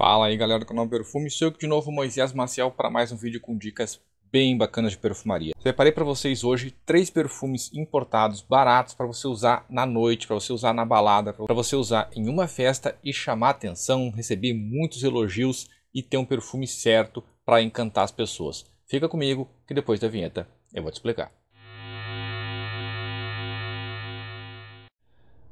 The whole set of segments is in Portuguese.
Fala aí galera do canal Perfume, sou eu de novo Moisés Maciel para mais um vídeo com dicas bem bacanas de perfumaria. Separei para vocês hoje três perfumes importados baratos para você usar na noite, para você usar na balada, para você usar em uma festa e chamar atenção, receber muitos elogios e ter um perfume certo para encantar as pessoas. Fica comigo que depois da vinheta eu vou te explicar.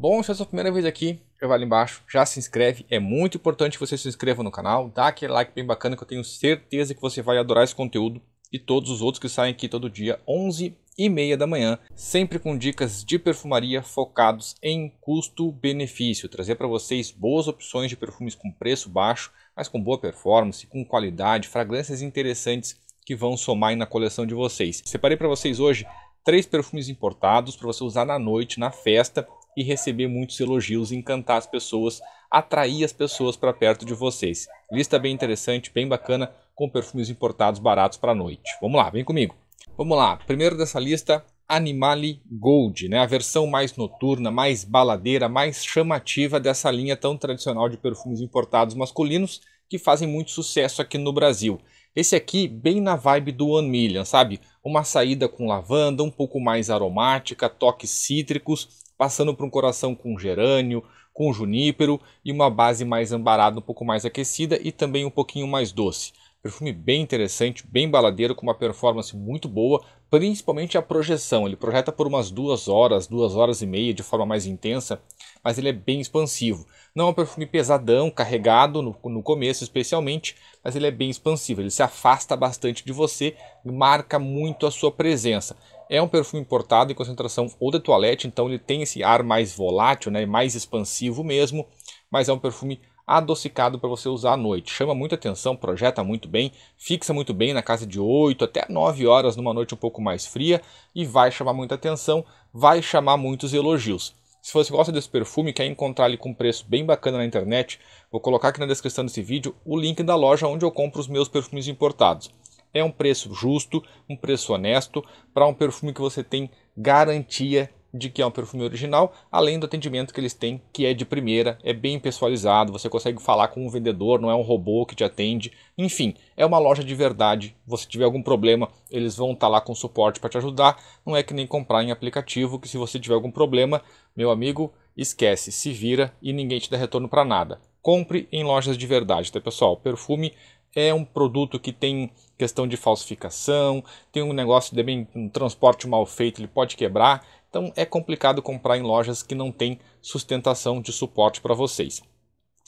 Bom, se é a sua primeira vez aqui, já vai ali embaixo, já se inscreve. É muito importante que você se inscreva no canal, dá aquele like bem bacana que eu tenho certeza que você vai adorar esse conteúdo e todos os outros que saem aqui todo dia, 11 e meia da manhã, sempre com dicas de perfumaria focados em custo-benefício, trazer para vocês boas opções de perfumes com preço baixo, mas com boa performance, com qualidade, fragrâncias interessantes que vão somar na coleção de vocês. Separei para vocês hoje três perfumes importados para você usar na noite, na festa, e receber muitos elogios, encantar as pessoas, atrair as pessoas para perto de vocês. Lista bem interessante, bem bacana, com perfumes importados baratos para a noite. Vamos lá, vem comigo. Vamos lá, primeiro dessa lista, Animali Gold, né? a versão mais noturna, mais baladeira, mais chamativa dessa linha tão tradicional de perfumes importados masculinos que fazem muito sucesso aqui no Brasil. Esse aqui, bem na vibe do One Million, sabe? Uma saída com lavanda, um pouco mais aromática, toques cítricos, passando por um coração com gerânio, com junípero e uma base mais ambarada, um pouco mais aquecida e também um pouquinho mais doce. Perfume bem interessante, bem baladeiro, com uma performance muito boa, principalmente a projeção. Ele projeta por umas duas horas, duas horas e meia de forma mais intensa, mas ele é bem expansivo. Não é um perfume pesadão, carregado no, no começo especialmente, mas ele é bem expansivo. Ele se afasta bastante de você, marca muito a sua presença. É um perfume importado em concentração ou de toilette, então ele tem esse ar mais volátil, né, mais expansivo mesmo, mas é um perfume adocicado para você usar à noite. Chama muita atenção, projeta muito bem, fixa muito bem na casa de 8 até 9 horas numa noite um pouco mais fria e vai chamar muita atenção, vai chamar muitos elogios. Se você gosta desse perfume e quer encontrar ele com um preço bem bacana na internet, vou colocar aqui na descrição desse vídeo o link da loja onde eu compro os meus perfumes importados. É um preço justo, um preço honesto para um perfume que você tem garantia de que é um perfume original, além do atendimento que eles têm, que é de primeira, é bem pessoalizado, você consegue falar com um vendedor, não é um robô que te atende. Enfim, é uma loja de verdade. Você tiver algum problema, eles vão estar tá lá com suporte para te ajudar. Não é que nem comprar em aplicativo, que se você tiver algum problema, meu amigo, esquece, se vira e ninguém te dá retorno para nada compre em lojas de verdade, tá pessoal? Perfume é um produto que tem questão de falsificação, tem um negócio de bem, um transporte mal feito, ele pode quebrar. Então é complicado comprar em lojas que não tem sustentação de suporte para vocês.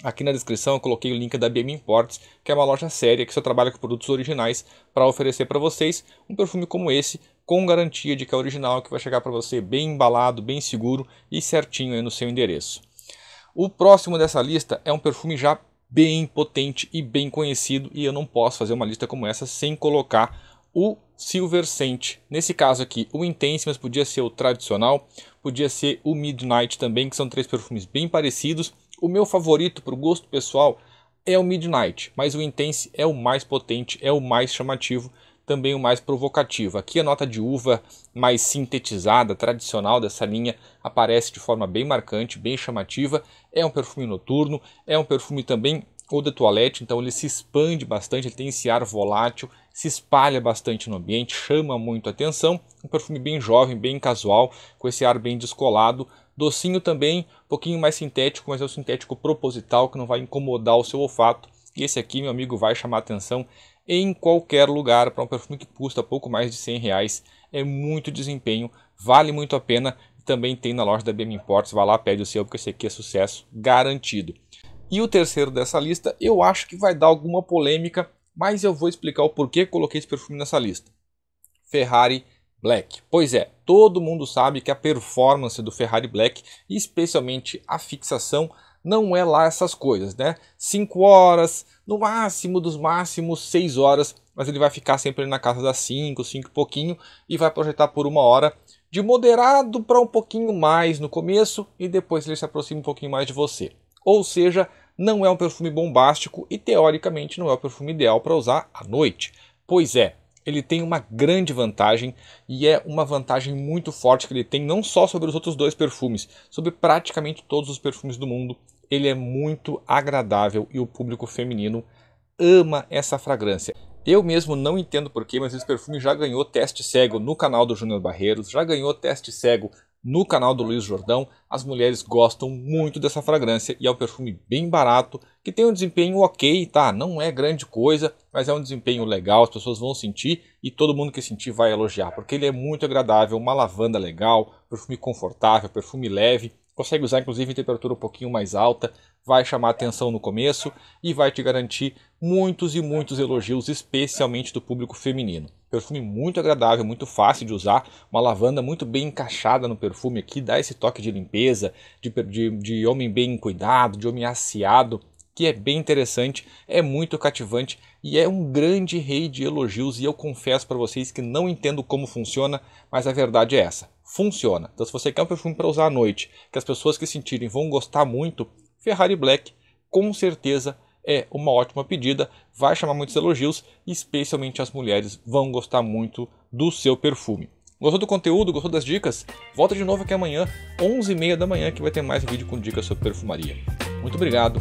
Aqui na descrição eu coloquei o link da BM Imports, que é uma loja séria que só trabalha com produtos originais para oferecer para vocês um perfume como esse, com garantia de que é original, que vai chegar para você bem embalado, bem seguro e certinho aí no seu endereço. O próximo dessa lista é um perfume já bem potente e bem conhecido, e eu não posso fazer uma lista como essa sem colocar o Silver Scent. Nesse caso aqui, o Intense, mas podia ser o tradicional, podia ser o Midnight também, que são três perfumes bem parecidos. O meu favorito para o gosto pessoal é o Midnight, mas o Intense é o mais potente, é o mais chamativo, também o mais provocativo. Aqui a nota de uva mais sintetizada, tradicional dessa linha, aparece de forma bem marcante, bem chamativa. É um perfume noturno, é um perfume também ou de toilette, então ele se expande bastante, ele tem esse ar volátil, se espalha bastante no ambiente, chama muito atenção. Um perfume bem jovem, bem casual, com esse ar bem descolado, docinho também, um pouquinho mais sintético, mas é um sintético proposital que não vai incomodar o seu olfato. E esse aqui, meu amigo, vai chamar atenção em qualquer lugar para um perfume que custa pouco mais de 100 reais. É muito desempenho, vale muito a pena. Também tem na loja da BM Imports, vai lá, pede o seu, porque esse aqui é sucesso garantido. E o terceiro dessa lista, eu acho que vai dar alguma polêmica, mas eu vou explicar o porquê coloquei esse perfume nessa lista. Ferrari Black. Pois é, todo mundo sabe que a performance do Ferrari Black, especialmente a fixação, não é lá essas coisas, né? 5 horas, no máximo dos máximos 6 horas, mas ele vai ficar sempre na casa das 5, 5 e pouquinho e vai projetar por uma hora de moderado para um pouquinho mais no começo e depois ele se aproxima um pouquinho mais de você. Ou seja, não é um perfume bombástico e teoricamente não é o perfume ideal para usar à noite. Pois é, ele tem uma grande vantagem e é uma vantagem muito forte que ele tem não só sobre os outros dois perfumes, sobre praticamente todos os perfumes do mundo. Ele é muito agradável e o público feminino ama essa fragrância. Eu mesmo não entendo porquê, mas esse perfume já ganhou teste cego no canal do Júnior Barreiros, já ganhou teste cego no canal do Luiz Jordão, as mulheres gostam muito dessa fragrância e é um perfume bem barato, que tem um desempenho ok, tá? Não é grande coisa, mas é um desempenho legal, as pessoas vão sentir e todo mundo que sentir vai elogiar, porque ele é muito agradável, uma lavanda legal, perfume confortável, perfume leve consegue usar inclusive em temperatura um pouquinho mais alta, vai chamar atenção no começo e vai te garantir muitos e muitos elogios, especialmente do público feminino. Perfume muito agradável, muito fácil de usar, uma lavanda muito bem encaixada no perfume aqui, dá esse toque de limpeza, de, de, de homem bem cuidado, de homem asseado que é bem interessante, é muito cativante e é um grande rei de elogios e eu confesso para vocês que não entendo como funciona, mas a verdade é essa, funciona. Então se você quer um perfume para usar à noite, que as pessoas que sentirem vão gostar muito, Ferrari Black com certeza é uma ótima pedida, vai chamar muitos elogios, especialmente as mulheres vão gostar muito do seu perfume. Gostou do conteúdo? Gostou das dicas? Volta de novo aqui amanhã, 11h30 da manhã, que vai ter mais um vídeo com dicas sobre perfumaria. Muito obrigado